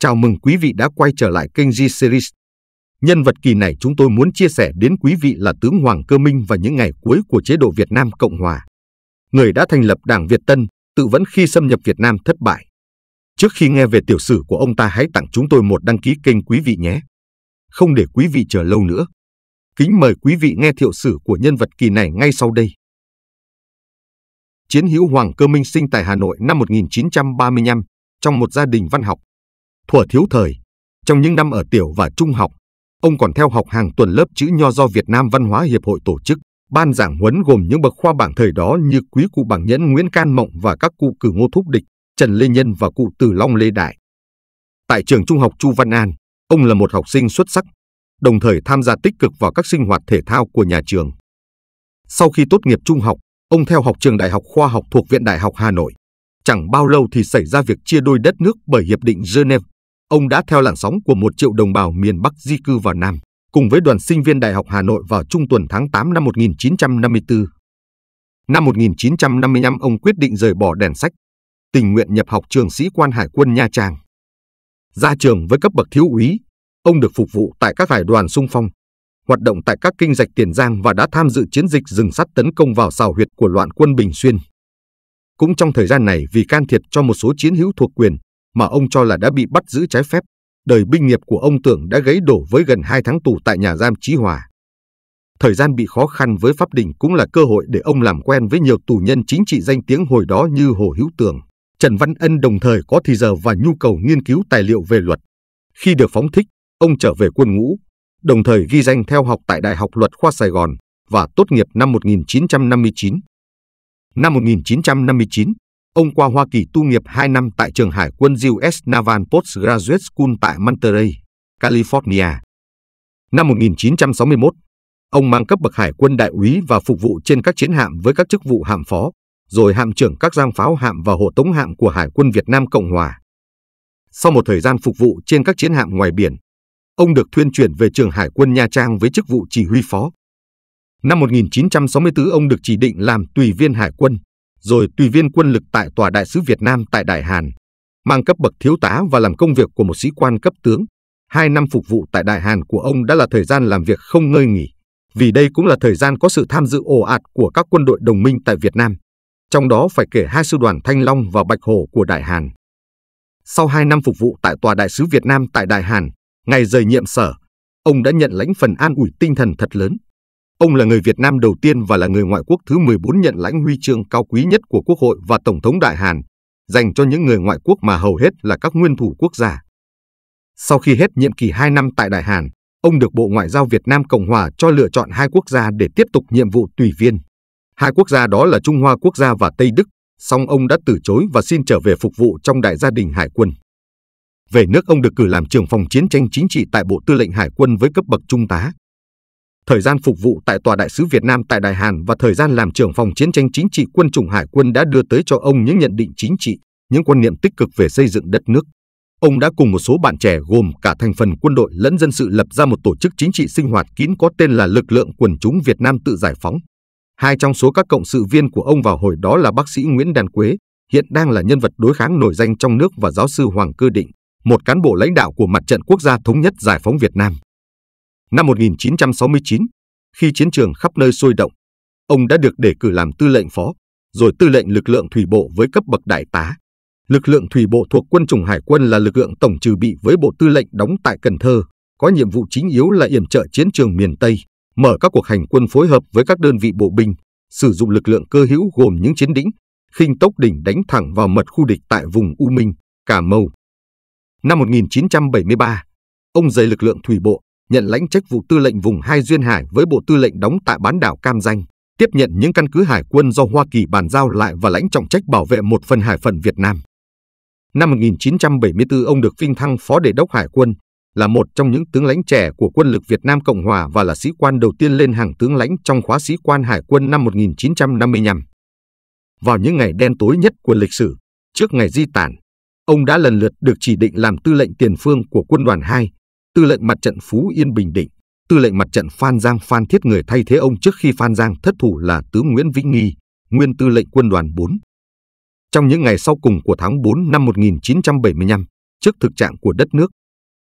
Chào mừng quý vị đã quay trở lại kênh G-Series. Nhân vật kỳ này chúng tôi muốn chia sẻ đến quý vị là tướng Hoàng Cơ Minh và những ngày cuối của chế độ Việt Nam Cộng Hòa. Người đã thành lập Đảng Việt Tân, tự vẫn khi xâm nhập Việt Nam thất bại. Trước khi nghe về tiểu sử của ông ta hãy tặng chúng tôi một đăng ký kênh quý vị nhé. Không để quý vị chờ lâu nữa. Kính mời quý vị nghe thiệu sử của nhân vật kỳ này ngay sau đây. Chiến hữu Hoàng Cơ Minh sinh tại Hà Nội năm 1935 trong một gia đình văn học Thuở thiếu thời, trong những năm ở tiểu và trung học, ông còn theo học hàng tuần lớp chữ nho do Việt Nam Văn hóa Hiệp hội tổ chức. Ban giảng huấn gồm những bậc khoa bảng thời đó như quý cụ bảng nhẫn Nguyễn Can Mộng và các cụ cử Ngô Thúc Địch, Trần Lê Nhân và cụ Từ Long Lê Đại. Tại trường trung học Chu Văn An, ông là một học sinh xuất sắc, đồng thời tham gia tích cực vào các sinh hoạt thể thao của nhà trường. Sau khi tốt nghiệp trung học, ông theo học trường Đại học Khoa học thuộc Viện Đại học Hà Nội. Chẳng bao lâu thì xảy ra việc chia đôi đất nước bởi Hiệp định Geneva Ông đã theo làn sóng của một triệu đồng bào miền Bắc di cư vào Nam, cùng với đoàn sinh viên Đại học Hà Nội vào trung tuần tháng 8 năm 1954. Năm 1955 ông quyết định rời bỏ đèn sách, tình nguyện nhập học trường sĩ quan hải quân Nha Trang. Ra trường với cấp bậc thiếu úy, ông được phục vụ tại các hải đoàn sung phong, hoạt động tại các kinh dạch Tiền Giang và đã tham dự chiến dịch rừng sắt tấn công vào xào huyệt của loạn quân Bình Xuyên. Cũng trong thời gian này vì can thiệp cho một số chiến hữu thuộc quyền, mà ông cho là đã bị bắt giữ trái phép, đời binh nghiệp của ông Tưởng đã gãy đổ với gần 2 tháng tù tại nhà giam Chí Hòa. Thời gian bị khó khăn với pháp đình cũng là cơ hội để ông làm quen với nhiều tù nhân chính trị danh tiếng hồi đó như Hồ Hữu Tường, Trần Văn Ân đồng thời có thì giờ và nhu cầu nghiên cứu tài liệu về luật. Khi được phóng thích, ông trở về quân ngũ, đồng thời ghi danh theo học tại Đại học Luật khoa Sài Gòn và tốt nghiệp năm 1959. Năm 1959, Ông qua Hoa Kỳ tu nghiệp 2 năm tại trường hải quân US Naval Postgraduate School tại Monterey, California. Năm 1961, ông mang cấp bậc hải quân đại úy và phục vụ trên các chiến hạm với các chức vụ hạm phó, rồi hạm trưởng các giang pháo hạm và hộ tống hạm của Hải quân Việt Nam Cộng Hòa. Sau một thời gian phục vụ trên các chiến hạm ngoài biển, ông được thuyên chuyển về trường Hải quân Nha Trang với chức vụ chỉ huy phó. Năm 1964 ông được chỉ định làm tùy viên hải quân, rồi tùy viên quân lực tại Tòa Đại sứ Việt Nam tại Đại Hàn, mang cấp bậc thiếu tá và làm công việc của một sĩ quan cấp tướng. Hai năm phục vụ tại Đại Hàn của ông đã là thời gian làm việc không ngơi nghỉ, vì đây cũng là thời gian có sự tham dự ồ ạt của các quân đội đồng minh tại Việt Nam, trong đó phải kể hai sư đoàn Thanh Long và Bạch Hổ của Đại Hàn. Sau hai năm phục vụ tại Tòa Đại sứ Việt Nam tại Đại Hàn, ngày rời nhiệm sở, ông đã nhận lãnh phần an ủi tinh thần thật lớn Ông là người Việt Nam đầu tiên và là người ngoại quốc thứ 14 nhận lãnh huy chương cao quý nhất của Quốc hội và Tổng thống Đại Hàn, dành cho những người ngoại quốc mà hầu hết là các nguyên thủ quốc gia. Sau khi hết nhiệm kỳ 2 năm tại Đại Hàn, ông được Bộ Ngoại giao Việt Nam Cộng Hòa cho lựa chọn hai quốc gia để tiếp tục nhiệm vụ tùy viên. Hai quốc gia đó là Trung Hoa Quốc gia và Tây Đức, song ông đã từ chối và xin trở về phục vụ trong đại gia đình hải quân. Về nước ông được cử làm trưởng phòng chiến tranh chính trị tại Bộ Tư lệnh Hải quân với cấp bậc trung tá thời gian phục vụ tại Tòa Đại sứ Việt Nam tại Đài Hàn và thời gian làm trưởng phòng chiến tranh chính trị quân chủng hải quân đã đưa tới cho ông những nhận định chính trị, những quan niệm tích cực về xây dựng đất nước. Ông đã cùng một số bạn trẻ gồm cả thành phần quân đội lẫn dân sự lập ra một tổ chức chính trị sinh hoạt kín có tên là Lực lượng Quần chúng Việt Nam Tự Giải Phóng. Hai trong số các cộng sự viên của ông vào hồi đó là bác sĩ Nguyễn Đàn Quế, hiện đang là nhân vật đối kháng nổi danh trong nước và giáo sư Hoàng Cơ Định, một cán bộ lãnh đạo của Mặt trận Quốc gia Thống nhất Giải phóng Việt Nam. Năm 1969, khi chiến trường khắp nơi sôi động, ông đã được đề cử làm tư lệnh phó, rồi tư lệnh lực lượng thủy bộ với cấp bậc đại tá. Lực lượng thủy bộ thuộc quân chủng hải quân là lực lượng tổng trừ bị với bộ tư lệnh đóng tại Cần Thơ, có nhiệm vụ chính yếu là yểm trợ chiến trường miền Tây, mở các cuộc hành quân phối hợp với các đơn vị bộ binh, sử dụng lực lượng cơ hữu gồm những chiến đỉnh, khinh tốc đỉnh đánh thẳng vào mật khu địch tại vùng U Minh, Cà Mau. Năm 1973, ông dày lực lượng thủy bộ nhận lãnh trách vụ tư lệnh vùng 2 Duyên Hải với bộ tư lệnh đóng tại bán đảo Cam Danh, tiếp nhận những căn cứ hải quân do Hoa Kỳ bàn giao lại và lãnh trọng trách bảo vệ một phần hải phận Việt Nam. Năm 1974, ông được vinh thăng Phó Đề đốc Hải quân, là một trong những tướng lãnh trẻ của quân lực Việt Nam Cộng Hòa và là sĩ quan đầu tiên lên hàng tướng lãnh trong khóa sĩ quan hải quân năm 1955. Vào những ngày đen tối nhất của lịch sử, trước ngày di tản, ông đã lần lượt được chỉ định làm tư lệnh tiền phương của quân đoàn 2, tư lệnh mặt trận Phú Yên Bình Định, tư lệnh mặt trận Phan Giang Phan Thiết người thay thế ông trước khi Phan Giang thất thủ là tướng Nguyễn Vĩnh Nghi, nguyên tư lệnh quân đoàn 4. Trong những ngày sau cùng của tháng 4 năm 1975, trước thực trạng của đất nước,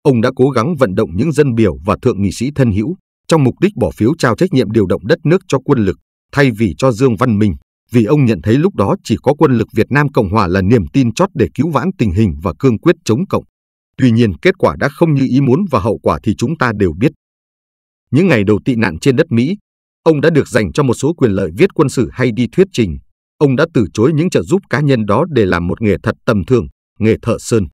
ông đã cố gắng vận động những dân biểu và thượng nghị sĩ thân hữu trong mục đích bỏ phiếu trao trách nhiệm điều động đất nước cho quân lực thay vì cho Dương Văn Minh, vì ông nhận thấy lúc đó chỉ có quân lực Việt Nam Cộng Hòa là niềm tin chót để cứu vãn tình hình và cương quyết chống cộng. Tuy nhiên kết quả đã không như ý muốn và hậu quả thì chúng ta đều biết. Những ngày đầu tị nạn trên đất Mỹ, ông đã được dành cho một số quyền lợi viết quân sử hay đi thuyết trình. Ông đã từ chối những trợ giúp cá nhân đó để làm một nghề thật tầm thường, nghề thợ sơn.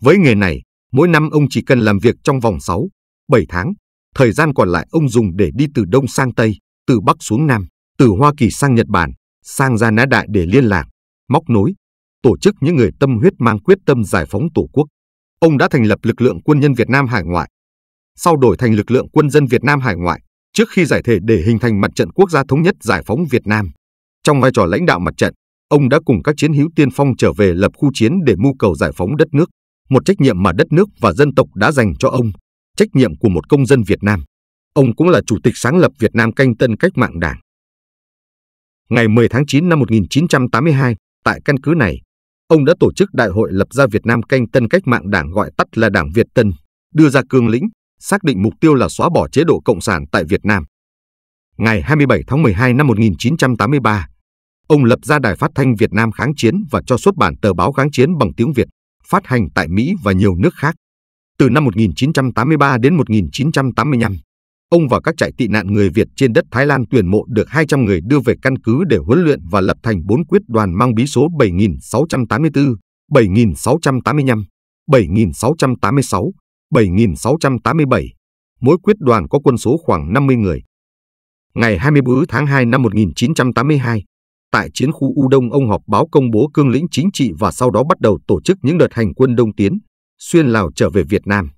Với nghề này, mỗi năm ông chỉ cần làm việc trong vòng 6, 7 tháng. Thời gian còn lại ông dùng để đi từ Đông sang Tây, từ Bắc xuống Nam, từ Hoa Kỳ sang Nhật Bản, sang Ra Nã Đại để liên lạc, móc nối, tổ chức những người tâm huyết mang quyết tâm giải phóng Tổ quốc ông đã thành lập lực lượng quân nhân Việt Nam hải ngoại, sau đổi thành lực lượng quân dân Việt Nam hải ngoại trước khi giải thể để hình thành mặt trận quốc gia thống nhất giải phóng Việt Nam. Trong vai trò lãnh đạo mặt trận, ông đã cùng các chiến hữu tiên phong trở về lập khu chiến để mưu cầu giải phóng đất nước, một trách nhiệm mà đất nước và dân tộc đã dành cho ông, trách nhiệm của một công dân Việt Nam. Ông cũng là chủ tịch sáng lập Việt Nam canh tân cách mạng đảng. Ngày 10 tháng 9 năm 1982, tại căn cứ này, ông đã tổ chức đại hội lập ra Việt Nam canh tân cách mạng đảng gọi tắt là Đảng Việt Tân, đưa ra cương lĩnh, xác định mục tiêu là xóa bỏ chế độ Cộng sản tại Việt Nam. Ngày 27 tháng 12 năm 1983, ông lập ra Đài Phát thanh Việt Nam kháng chiến và cho xuất bản tờ báo kháng chiến bằng tiếng Việt, phát hành tại Mỹ và nhiều nước khác. Từ năm 1983 đến 1985, ông và các trại tị nạn người Việt trên đất Thái Lan tuyển mộ được 200 người đưa về căn cứ để huấn luyện và lập thành bốn quyết đoàn mang bí số 7684, 7685, 7686, 7687. Mỗi quyết đoàn có quân số khoảng 50 người. Ngày 24 tháng 2 năm 1982, tại chiến khu U Đông ông họp báo công bố cương lĩnh chính trị và sau đó bắt đầu tổ chức những đợt hành quân đông tiến, xuyên Lào trở về Việt Nam.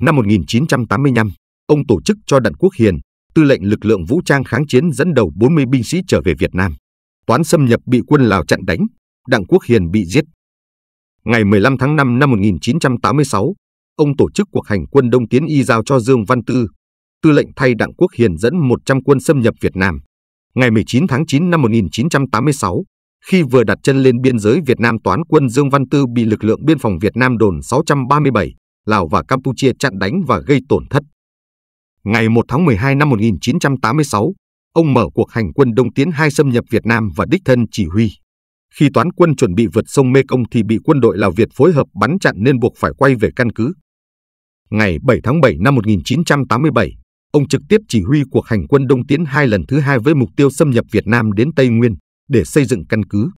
Năm 1985, ông tổ chức cho Đặng Quốc Hiền, tư lệnh lực lượng vũ trang kháng chiến dẫn đầu 40 binh sĩ trở về Việt Nam. Toán xâm nhập bị quân Lào chặn đánh, Đặng Quốc Hiền bị giết. Ngày 15 tháng 5 năm 1986, ông tổ chức cuộc hành quân Đông Tiến y giao cho Dương Văn Tư, tư lệnh thay Đặng Quốc Hiền dẫn 100 quân xâm nhập Việt Nam. Ngày 19 tháng 9 năm 1986, khi vừa đặt chân lên biên giới Việt Nam toán quân Dương Văn Tư bị lực lượng biên phòng Việt Nam đồn 637, Lào và Campuchia chặn đánh và gây tổn thất. Ngày 1 tháng 12 năm 1986, ông mở cuộc hành quân đông tiến hai xâm nhập Việt Nam và đích thân chỉ huy. Khi toán quân chuẩn bị vượt sông Mekong thì bị quân đội Lào Việt phối hợp bắn chặn nên buộc phải quay về căn cứ. Ngày 7 tháng 7 năm 1987, ông trực tiếp chỉ huy cuộc hành quân đông tiến hai lần thứ hai với mục tiêu xâm nhập Việt Nam đến Tây Nguyên để xây dựng căn cứ.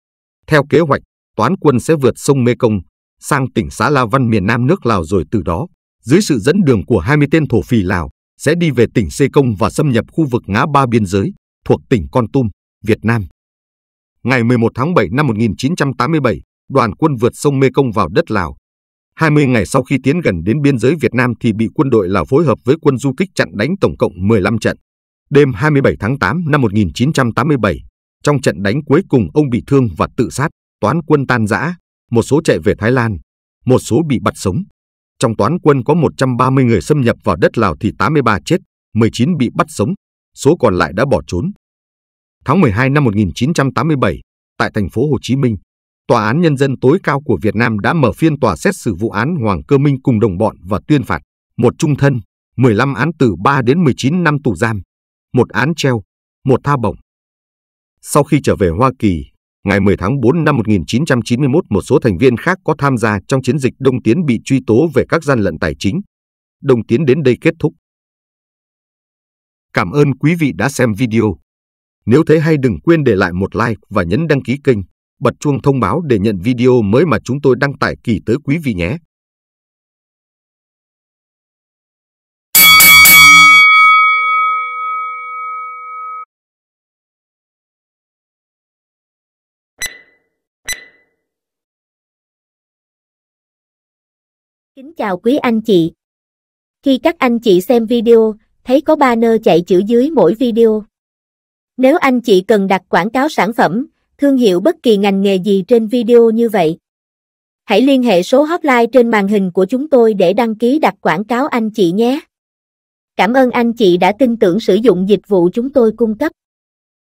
Theo kế hoạch, toán quân sẽ vượt sông Mekong sang tỉnh Xã La Văn miền Nam nước Lào rồi từ đó, dưới sự dẫn đường của 20 tên thổ phỉ Lào, sẽ đi về tỉnh Sê Công và xâm nhập khu vực ngã ba biên giới thuộc tỉnh Con Tum, Việt Nam. Ngày 11 tháng 7 năm 1987, đoàn quân vượt sông Mê Công vào đất Lào. 20 ngày sau khi tiến gần đến biên giới Việt Nam thì bị quân đội Lào phối hợp với quân du kích chặn đánh tổng cộng 15 trận. Đêm 27 tháng 8 năm 1987, trong trận đánh cuối cùng ông bị thương và tự sát, toán quân tan rã, một số chạy về Thái Lan, một số bị bắt sống. Trong toán quân có 130 người xâm nhập vào đất Lào thì 83 chết, 19 bị bắt sống, số còn lại đã bỏ trốn. Tháng 12 năm 1987, tại thành phố Hồ Chí Minh, Tòa án Nhân dân tối cao của Việt Nam đã mở phiên tòa xét xử vụ án Hoàng Cơ Minh cùng đồng bọn và tuyên phạt một trung thân, 15 án từ 3 đến 19 năm tù giam, một án treo, một tha bổng. Sau khi trở về Hoa Kỳ, Ngày 10 tháng 4 năm 1991, một số thành viên khác có tham gia trong chiến dịch Đông Tiến bị truy tố về các gian lận tài chính. Đông Tiến đến đây kết thúc. Cảm ơn quý vị đã xem video. Nếu thấy hay đừng quên để lại một like và nhấn đăng ký kênh, bật chuông thông báo để nhận video mới mà chúng tôi đăng tải kỳ tới quý vị nhé. Kính chào quý anh chị. Khi các anh chị xem video, thấy có banner chạy chữ dưới mỗi video. Nếu anh chị cần đặt quảng cáo sản phẩm, thương hiệu bất kỳ ngành nghề gì trên video như vậy, hãy liên hệ số hotline trên màn hình của chúng tôi để đăng ký đặt quảng cáo anh chị nhé. Cảm ơn anh chị đã tin tưởng sử dụng dịch vụ chúng tôi cung cấp.